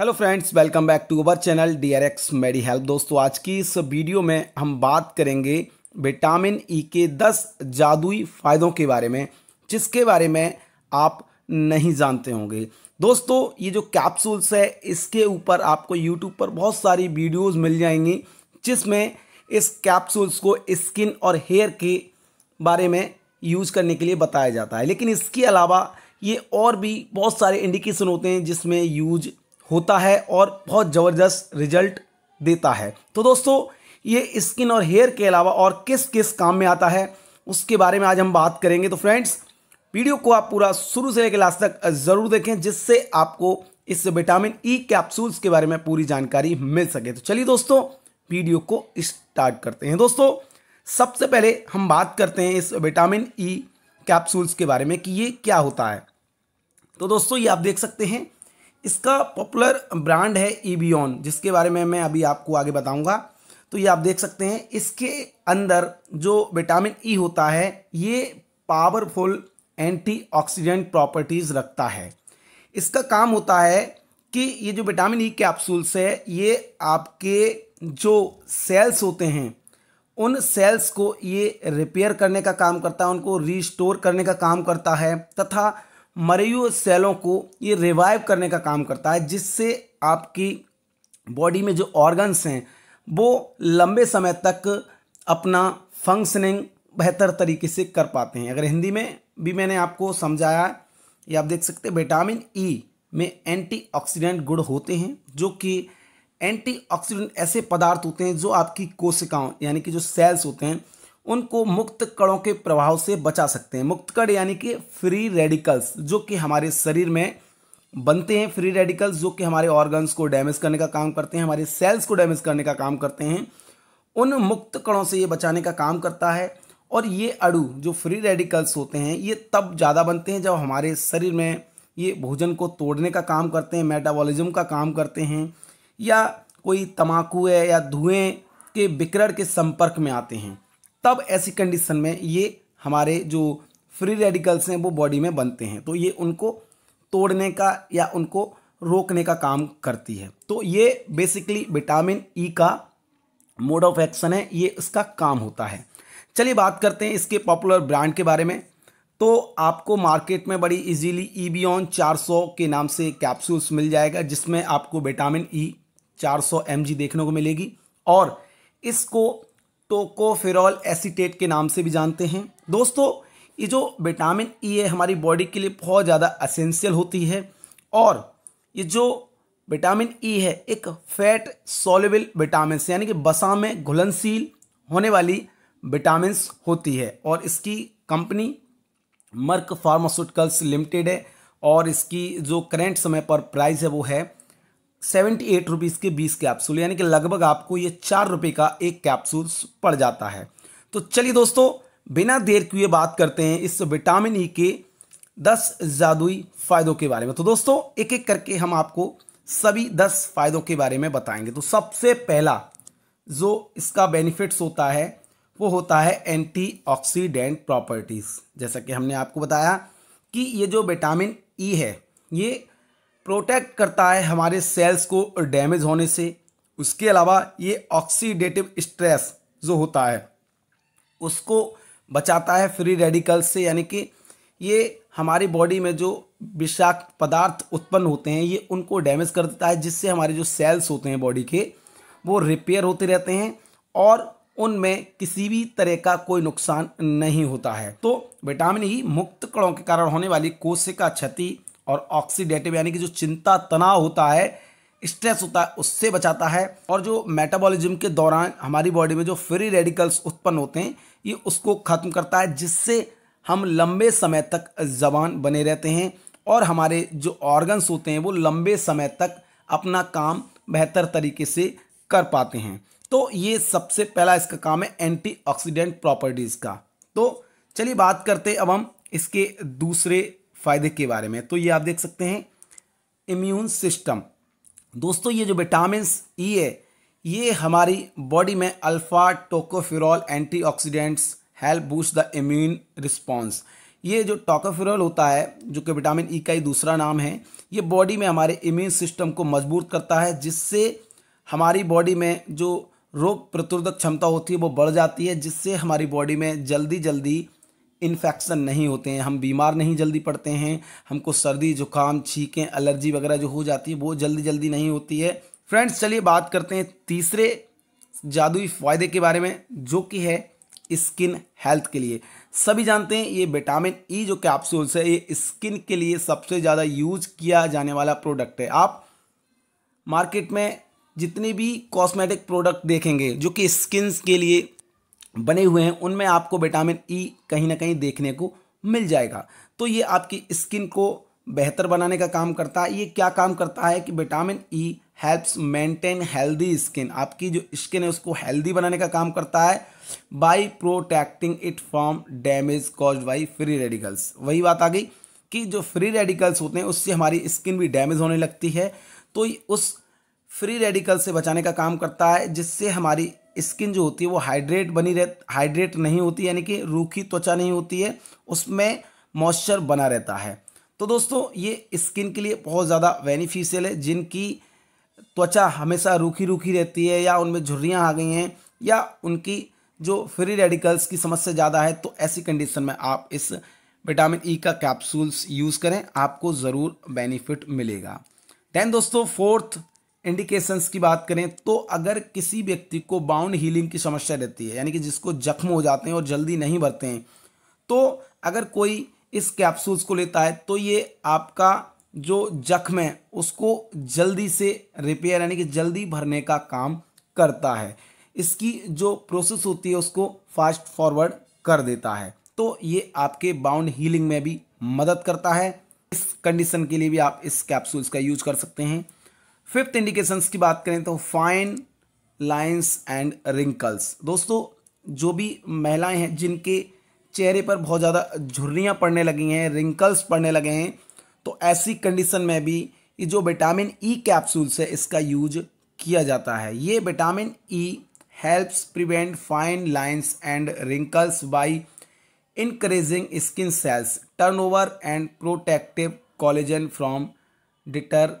hello friends welcome back to our channel D R X Medi Help दोस्तों आज की इस वीडियो में हम बात करेंगे विटामिन ई e के 10 जादुई फ़ायदों के बारे में जिसके बारे में आप नहीं जानते होंगे दोस्तों ये जो कैप्सूल्स है इसके ऊपर आपको यूट्यूब पर बहुत सारी वीडियोस मिल जाएंगी जिसमें इस कैप्सूल्स को स्किन और हेयर के बारे में यूज़ करने के लिए बताया जाता है लेकिन इसके अलावा ये और भी बहुत सारे इंडिकेशन होते हैं जिसमें यूज होता है और बहुत ज़बरदस्त रिजल्ट देता है तो दोस्तों ये स्किन और हेयर के अलावा और किस किस काम में आता है उसके बारे में आज हम बात करेंगे तो फ्रेंड्स वीडियो को आप पूरा शुरू से लेकर लास्ट तक ज़रूर देखें जिससे आपको इस विटामिन ई कैप्सूल्स के बारे में पूरी जानकारी मिल सके तो चलिए दोस्तों वीडियो को स्टार्ट करते हैं दोस्तों सबसे पहले हम बात करते हैं इस विटामिन ई कैप्सूल्स के बारे में कि ये क्या होता है तो दोस्तों ये आप देख सकते हैं इसका पॉपुलर ब्रांड है ईबियन जिसके बारे में मैं अभी आपको आगे बताऊंगा तो ये आप देख सकते हैं इसके अंदर जो विटामिन ई e होता है ये पावरफुल एंटीऑक्सीडेंट प्रॉपर्टीज़ रखता है इसका काम होता है कि ये जो विटामिन ई e कैप्सूल्स है ये आपके जो सेल्स होते हैं उन सेल्स को ये रिपेयर करने का काम करता है उनको रिस्टोर करने का काम करता है तथा मरे हुए सेलों को ये रिवाइव करने का काम करता है जिससे आपकी बॉडी में जो ऑर्गन्स हैं वो लंबे समय तक अपना फंक्शनिंग बेहतर तरीके से कर पाते हैं अगर हिंदी में भी मैंने आपको समझाया ये आप देख सकते हैं विटामिन ई e में एंटीऑक्सीडेंट गुण होते हैं जो कि एंटीऑक्सीडेंट ऐसे पदार्थ होते हैं जो आपकी कोशिकाओं यानी कि जो सेल्स होते हैं उनको मुक्त कणों के प्रभाव से बचा सकते हैं मुक्त कण यानी कि फ्री रेडिकल्स जो कि हमारे शरीर में बनते हैं फ्री रेडिकल्स जो कि हमारे ऑर्गन्स को डैमेज करने का काम करते हैं हमारे सेल्स को डैमेज करने का काम करते हैं उन मुक्त कणों से ये बचाने का काम करता है और ये अड़ू जो फ्री रेडिकल्स होते हैं ये तब ज़्यादा बनते हैं जब हमारे शरीर में ये भोजन को तोड़ने का काम करते हैं मेटाबॉलिज्म का काम करते हैं या कोई तमाकू है या धुएँ के विकरण के संपर्क में आते हैं तब ऐसी कंडीशन में ये हमारे जो फ्री रेडिकल्स हैं वो बॉडी में बनते हैं तो ये उनको तोड़ने का या उनको रोकने का काम करती है तो ये बेसिकली विटामिन ई e का मोड ऑफ एक्शन है ये इसका काम होता है चलिए बात करते हैं इसके पॉपुलर ब्रांड के बारे में तो आपको मार्केट में बड़ी इजीली ई ऑन चार के नाम से कैप्सूल्स मिल जाएगा जिसमें आपको विटामिन ई e 400 mg देखने को मिलेगी और इसको टोकोफेरॉल एसीटेट के नाम से भी जानते हैं दोस्तों ये जो विटामिन ई e है हमारी बॉडी के लिए बहुत ज़्यादा असेंशियल होती है और ये जो विटामिन ई e है एक फैट सॉलेबल विटामिन यानी कि बसा में घुलनशील होने वाली विटामिन होती है और इसकी कंपनी मर्क फार्मास्यूटिकल्स लिमिटेड है और इसकी जो करेंट समय पर प्राइस है वो है सेवेंटी एट रुपीज़ के बीस कैप्सूल यानी कि लगभग आपको ये चार रुपये का एक कैप्सूल पड़ जाता है तो चलिए दोस्तों बिना देर किए बात करते हैं इस विटामिन ई के दस जादुई फ़ायदों के बारे में तो दोस्तों एक एक करके हम आपको सभी दस फ़ायदों के बारे में बताएंगे तो सबसे पहला जो इसका बेनिफिट्स होता है वो होता है एंटीऑक्सीडेंट प्रॉपर्टीज़ जैसा कि हमने आपको बताया कि ये जो विटामिन ई e है ये प्रोटेक्ट करता है हमारे सेल्स को डैमेज होने से उसके अलावा ये ऑक्सीडेटिव स्ट्रेस जो होता है उसको बचाता है फ्री रेडिकल से यानी कि ये हमारी बॉडी में जो विषाक्त पदार्थ उत्पन्न होते हैं ये उनको डैमेज कर देता है जिससे हमारे जो सेल्स होते हैं बॉडी के वो रिपेयर होते रहते हैं और उनमें किसी भी तरह का कोई नुकसान नहीं होता है तो विटामिन ई मुक्त कणों के कारण होने वाली कोशिका क्षति और ऑक्सीडेटिव यानी कि जो चिंता तनाव होता है स्ट्रेस होता है उससे बचाता है और जो मेटाबॉलिज्म के दौरान हमारी बॉडी में जो फ्री रेडिकल्स उत्पन्न होते हैं ये उसको ख़त्म करता है जिससे हम लंबे समय तक जबान बने रहते हैं और हमारे जो ऑर्गन्स होते हैं वो लंबे समय तक अपना काम बेहतर तरीके से कर पाते हैं तो ये सबसे पहला इसका काम है एंटीऑक्सीडेंट प्रॉपर्टीज़ का तो चलिए बात करते अब हम इसके दूसरे फ़ायदे के बारे में तो ये आप देख सकते हैं इम्यून सिस्टम दोस्तों ये जो विटामिन ई e है ये हमारी बॉडी में alpha tocopherol antioxidants help boost the immune response ये जो टोकोफिरॉल होता है जो कि विटामिन ई e का ही दूसरा नाम है ये बॉडी में हमारे इम्यून सिस्टम को मजबूत करता है जिससे हमारी बॉडी में जो रोग प्रतिरोधक क्षमता होती है वो बढ़ जाती है जिससे हमारी बॉडी में जल्दी जल्दी इन्फेक्शन नहीं होते हैं हम बीमार नहीं जल्दी पड़ते हैं हमको सर्दी जुकाम छींकें एलर्जी वगैरह जो हो जाती है वो जल्दी जल्दी नहीं होती है फ्रेंड्स चलिए बात करते हैं तीसरे जादुई फ़ायदे के बारे में जो कि है स्किन हेल्थ के लिए सभी जानते हैं ये विटामिन ई e जो कैप्सूल्स है ये स्किन के लिए सबसे ज़्यादा यूज किया जाने वाला प्रोडक्ट है आप मार्केट में जितने भी कॉस्मेटिक प्रोडक्ट देखेंगे जो कि स्किन के लिए बने हुए हैं उनमें आपको विटामिन ई e कहीं ना कहीं देखने को मिल जाएगा तो ये आपकी स्किन को बेहतर बनाने का काम करता है ये क्या काम करता है कि vitamin E helps maintain healthy skin आपकी जो स्किन है उसको हेल्दी बनाने का काम करता है by protecting it from damage cause by free radicals वही बात आ गई कि जो फ्री रेडिकल्स होते हैं उससे हमारी स्किन भी डैमेज होने लगती है तो उस फ्री रेडिकल से बचाने का काम करता है जिससे हमारी स्किन जो होती है वो हाइड्रेट बनी रह हाइड्रेट नहीं होती यानी कि रूखी त्वचा नहीं होती है उसमें मॉइस्चर बना रहता है तो दोस्तों ये स्किन के लिए बहुत ज़्यादा बेनिफिशियल है जिनकी त्वचा हमेशा रूखी रूखी रहती है या उनमें झुर्रियाँ आ गई हैं या उनकी जो फ्री रेडिकल्स की समस्या ज़्यादा है तो ऐसी कंडीशन में आप इस विटामिन ई e का कैप्सूल्स यूज़ करें आपको ज़रूर बेनिफिट मिलेगा दैन दोस्तों फोर्थ इंडिकेशंस की बात करें तो अगर किसी व्यक्ति को बाउंड हीलिंग की समस्या रहती है यानी कि जिसको जख्म हो जाते हैं और जल्दी नहीं भरते हैं तो अगर कोई इस कैप्सूल्स को लेता है तो ये आपका जो जख्म है उसको जल्दी से रिपेयर यानी कि जल्दी भरने का काम करता है इसकी जो प्रोसेस होती है उसको फास्ट फॉरवर्ड कर देता है तो ये आपके बाउंड हीलिंग में भी मदद करता है इस कंडीशन के लिए भी आप इस कैप्सूल्स का यूज कर सकते हैं फिफ्थ इंडिकेशंस की बात करें तो फाइन लाइंस एंड रिंकल्स दोस्तों जो भी महिलाएं हैं जिनके चेहरे पर बहुत ज़्यादा झुर्रियाँ पड़ने लगी हैं रिंकल्स पड़ने लगे हैं तो ऐसी कंडीशन में भी ये जो विटामिन ई कैप्सूल्स है इसका यूज किया जाता है ये vitamin E helps prevent fine lines and wrinkles by increasing skin cells turnover and protective collagen from 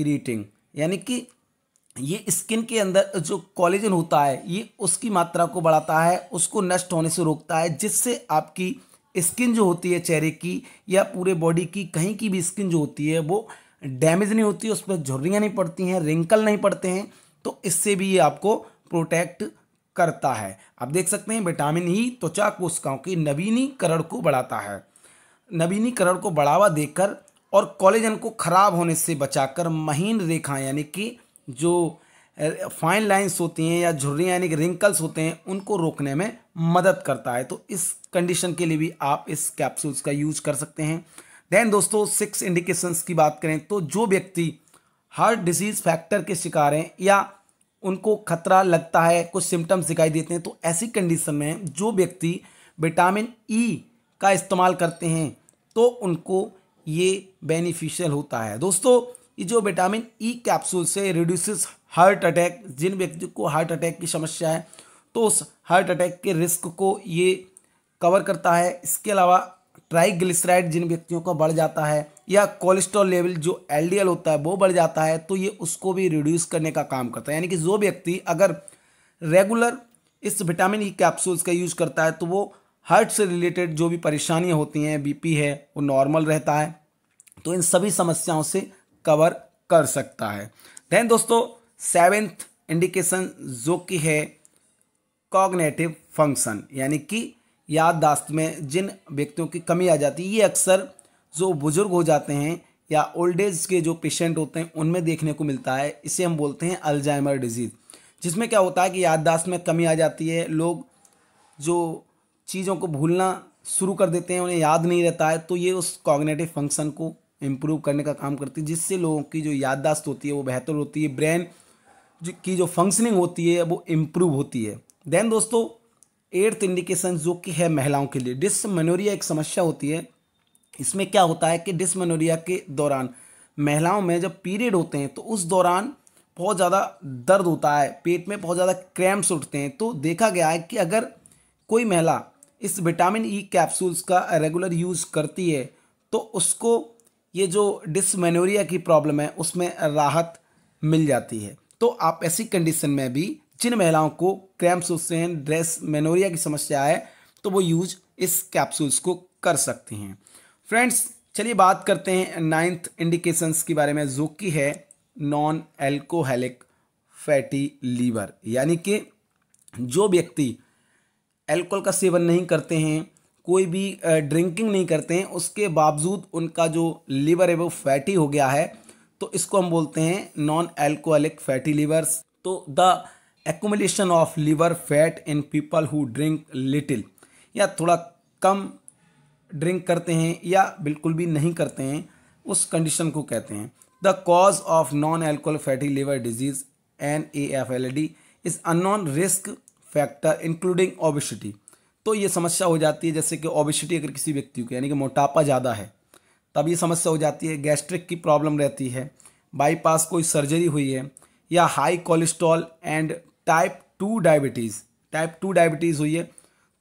deteriorating यानी कि ये स्किन के अंदर जो कॉलेजन होता है ये उसकी मात्रा को बढ़ाता है उसको नष्ट होने से रोकता है जिससे आपकी स्किन जो होती है चेहरे की या पूरे बॉडी की कहीं की भी स्किन जो होती है वो डैमेज नहीं होती उस पर झुर्रियाँ नहीं पड़ती हैं रिंकल नहीं पड़ते हैं तो इससे भी ये आपको प्रोटेक्ट करता है आप देख सकते हैं विटामिन ई e, त्वचा कोशिकाओं की नवीनीकरण को बढ़ाता है नवीनीकरण को बढ़ावा देकर और कॉलेजन को ख़राब होने से बचाकर महीन रेखा यानी कि जो फाइन लाइंस होती हैं या झुर्रियाँ यानी कि रिंकल्स होते हैं उनको रोकने में मदद करता है तो इस कंडीशन के लिए भी आप इस कैप्सूल्स का यूज कर सकते हैं देन दोस्तों सिक्स इंडिकेशंस की बात करें तो जो व्यक्ति हार्ट डिजीज़ फैक्टर के शिकार हैं या उनको खतरा लगता है कुछ सिम्टम्स दिखाई देते हैं तो ऐसी कंडीशन में जो व्यक्ति विटामिन ई e का इस्तेमाल करते हैं तो उनको ये बेनिफिशियल होता है दोस्तों ये जो विटामिन ई कैप्सूल से रिड्यूसेस हार्ट अटैक जिन व्यक्ति को हार्ट अटैक की समस्या है तो उस हार्ट अटैक के रिस्क को ये कवर करता है इसके अलावा ट्राइग्लिसराइड जिन व्यक्तियों का बढ़ जाता है या कोलेस्ट्रॉल लेवल जो एलडीएल होता है वो बढ़ जाता है तो ये उसको भी रिड्यूस करने का काम करता है यानी कि जो व्यक्ति अगर रेगुलर इस विटामिन ई e कैप्सूल्स का यूज़ करता है तो वो हार्ट से रिलेटेड जो भी परेशानियाँ होती हैं बीपी है वो नॉर्मल रहता है तो इन सभी समस्याओं से कवर कर सकता है देन दोस्तों सेवेंथ इंडिकेशन जो कि है कॉग्नेटिव फंक्शन यानी कि याददाश्त में जिन व्यक्तियों की कमी आ जाती है ये अक्सर जो बुज़ुर्ग हो जाते हैं या ओल्ड एज के जो पेशेंट होते हैं उनमें देखने को मिलता है इसे हम बोलते हैं अल्जाइमर डिजीज़ जिसमें क्या होता है कि याददाश्त में कमी आ जाती है लोग जो चीज़ों को भूलना शुरू कर देते हैं उन्हें याद नहीं रहता है तो ये उस कॉग्नेटिव फंक्शन को इम्प्रूव करने का काम करती है जिससे लोगों की जो याददाश्त होती है वो बेहतर होती है ब्रेन की जो फंक्शनिंग होती है वो इम्प्रूव होती है देन दोस्तों एट्थ इंडिकेशन जो कि है महिलाओं के लिए डिसमेनोरिया एक समस्या होती है इसमें क्या होता है कि डिसमेनोरिया के दौरान महिलाओं में जब पीरियड होते हैं तो उस दौरान बहुत ज़्यादा दर्द होता है पेट में बहुत ज़्यादा क्रैम्प्स उठते हैं तो देखा गया है कि अगर कोई महिला इस विटामिन ई e कैप्सूल्स का रेगुलर यूज़ करती है तो उसको ये जो डिसमेनोरिया की प्रॉब्लम है उसमें राहत मिल जाती है तो आप ऐसी कंडीशन में भी जिन महिलाओं को क्रैम्स होते हैं ड्रेस मेनोरिया की समस्या है तो वो यूज इस कैप्सूल्स को कर सकती हैं फ्रेंड्स चलिए बात करते हैं नाइन्थ इंडिकेशंस के बारे में जो कि है नॉन एल्कोहलिक फैटी लीवर यानी कि जो व्यक्ति एल्कोहल का सेवन नहीं करते हैं कोई भी ड्रिंकिंग नहीं करते हैं उसके बावजूद उनका जो लीवर है वो फैटी हो गया है तो इसको हम बोलते हैं नॉन एल्कोहलिक फैटी लीवर्स तो the accumulation of liver fat in people who drink little या थोड़ा कम ड्रिंक करते हैं या बिल्कुल भी नहीं करते हैं उस कंडीशन को कहते हैं the cause of non alcohol fatty liver disease N A F L D is unknown risk factor including obesity तो ये समस्या हो जाती है जैसे कि ओबिसिटी अगर किसी व्यक्ति को यानी कि मोटापा ज़्यादा है तब ये समस्या हो जाती है गैस्ट्रिक की प्रॉब्लम रहती है बाईपास कोई सर्जरी हुई है या high cholesterol and type two diabetes type two diabetes हुई है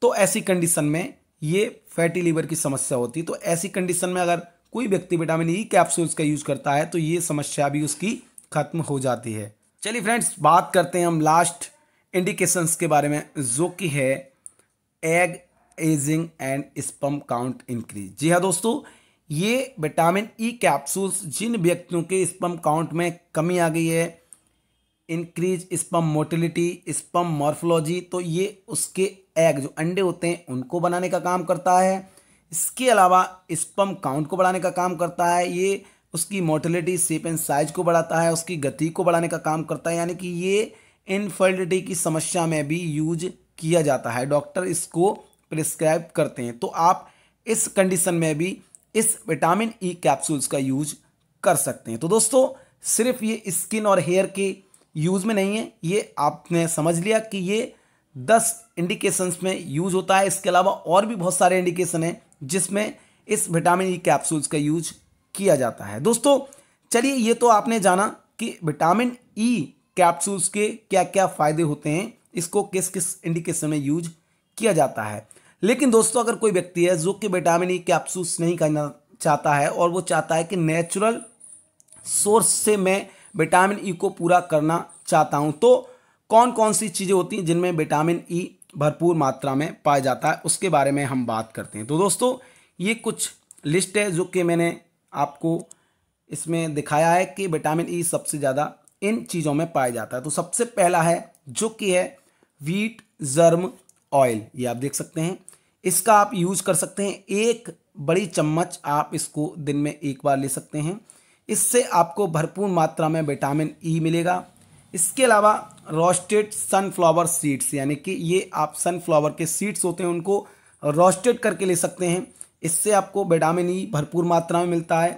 तो ऐसी कंडीशन में ये फैटी लीवर की समस्या होती है तो ऐसी कंडीशन में अगर कोई व्यक्ति विटामिन ई कैप्सूल्स का यूज़ करता है तो ये समस्या भी उसकी खत्म हो जाती है चलिए फ्रेंड्स बात करते हैं हम लास्ट इंडिकेशंस के बारे में जो कि है egg ageing and sperm count increase जी हाँ दोस्तों ये विटामिन ई कैप्सूल्स जिन व्यक्तियों के स्पम काउंट में कमी आ गई है increase sperm motility sperm morphology तो ये उसके एग जो अंडे होते हैं उनको बनाने का काम करता है इसके अलावा स्पम काउंट को बढ़ाने का काम करता है ये उसकी मोटिलिटी सेप एंड साइज को बढ़ाता है उसकी गति को बढ़ाने का काम करता है यानी कि ये इनफर्टिलिटी की समस्या में भी यूज किया जाता है डॉक्टर इसको प्रिस्क्राइब करते हैं तो आप इस कंडीशन में भी इस विटामिन ई कैप्सूल्स का यूज कर सकते हैं तो दोस्तों सिर्फ ये स्किन और हेयर के यूज़ में नहीं है ये आपने समझ लिया कि ये दस इंडिकेशंस में यूज़ होता है इसके अलावा और भी बहुत सारे इंडिकेशन हैं जिसमें इस विटामिन ई e कैप्सूल्स का यूज किया जाता है दोस्तों चलिए ये तो आपने जाना कि विटामिन ई कैप्सूल्स के क्या क्या फ़ायदे होते हैं इसको किस किस इंडिकेशन में यूज किया जाता है लेकिन दोस्तों अगर कोई व्यक्ति है जो कि विटामिन ई कैप्सूल्स नहीं करना चाहता है और वो चाहता है कि नेचुरल सोर्स से मैं विटामिन ई e को पूरा करना चाहता हूँ तो कौन कौन सी चीज़ें होती हैं जिनमें विटामिन ई e भरपूर मात्रा में पाया जाता है उसके बारे में हम बात करते हैं तो दोस्तों ये कुछ लिस्ट है जो कि मैंने आपको इसमें दिखाया है कि विटामिन ई e सबसे ज़्यादा इन चीज़ों में पाया जाता है तो सबसे पहला है जो कि है वीट जर्म ऑयल ये आप देख सकते हैं इसका आप यूज कर सकते हैं एक बड़ी चम्मच आप इसको दिन में एक बार ले सकते हैं इससे आपको भरपूर मात्रा में विटामिन ई e मिलेगा इसके अलावा रोस्टेड सनफ्लावर सीड्स यानी कि ये आप सनफ्लावर के सीड्स होते हैं उनको रोस्टेड करके ले सकते हैं इससे आपको विटामिन ई e भरपूर मात्रा में मिलता है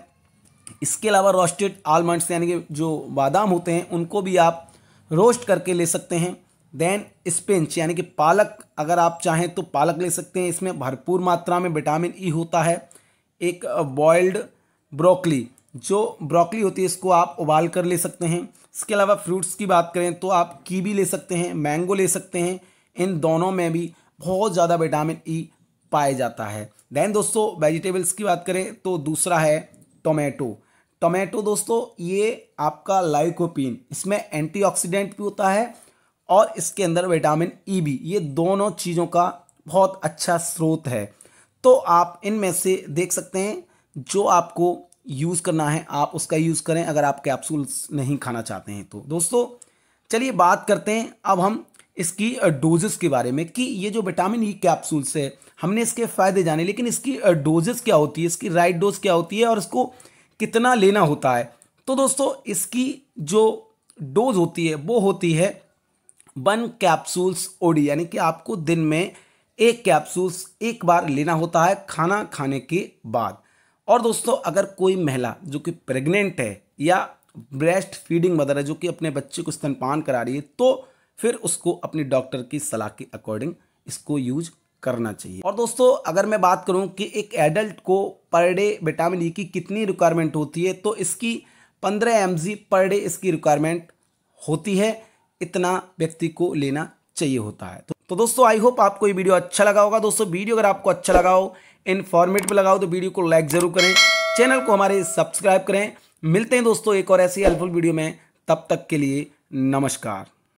इसके अलावा रोस्टेड आलमंड्स यानी कि जो बादाम होते हैं उनको भी आप रोस्ट करके ले सकते हैं देन स्पिंच यानी कि पालक अगर आप चाहें तो पालक ले सकते हैं इसमें भरपूर मात्रा में विटामिन ई e होता है एक बॉयल्ड ब्रोकली जो ब्रोकली होती है इसको आप उबाल कर ले सकते हैं इसके अलावा फ्रूट्स की बात करें तो आप कीवी ले सकते हैं मैंगो ले सकते हैं इन दोनों में भी बहुत ज़्यादा विटामिन ई e पाया जाता है देन दोस्तों वेजिटेबल्स की बात करें तो दूसरा है टोमेटो टोमेटो दोस्तों ये आपका लाइकोपिन इसमें एंटीऑक्सीडेंट भी होता है और इसके अंदर विटामिन ई भी ये दोनों चीज़ों का बहुत अच्छा स्रोत है तो आप इनमें से देख सकते हैं जो आपको यूज़ करना है आप उसका यूज़ करें अगर आप कैप्सूल्स नहीं खाना चाहते हैं तो दोस्तों चलिए बात करते हैं अब हम इसकी डोजेस के बारे में कि ये जो विटामिन ई कैप्सूल्स है हमने इसके फ़ायदे जाने लेकिन इसकी डोजेस क्या होती है इसकी राइट डोज क्या होती है और इसको कितना लेना होता है तो दोस्तों इसकी जो डोज होती है वो होती है वन कैप्सूल्स ओडी यानी कि आपको दिन में एक कैप्सूल्स एक बार लेना होता है खाना खाने के बाद और दोस्तों अगर कोई महिला जो कि प्रेग्नेंट है या ब्रेस्ट फीडिंग मदर है जो कि अपने बच्चे को स्तनपान करा रही है तो फिर उसको अपने डॉक्टर की सलाह के अकॉर्डिंग इसको यूज करना चाहिए और दोस्तों अगर मैं बात करूं कि एक एडल्ट को पर डे विटामिन ई की कितनी रिक्वायरमेंट होती है तो इसकी 15 एम पर डे इसकी रिक्वायरमेंट होती है इतना व्यक्ति को लेना चाहिए होता है तो, तो दोस्तों आई होप आपको ये वीडियो अच्छा लगा होगा दोस्तों वीडियो अगर आपको अच्छा लगा हो इन्फॉर्मेटिव लगाओ तो वीडियो को लाइक ज़रूर करें चैनल को हमारे सब्सक्राइब करें मिलते हैं दोस्तों एक और ऐसी हेल्पफुल वीडियो में तब तक के लिए नमस्कार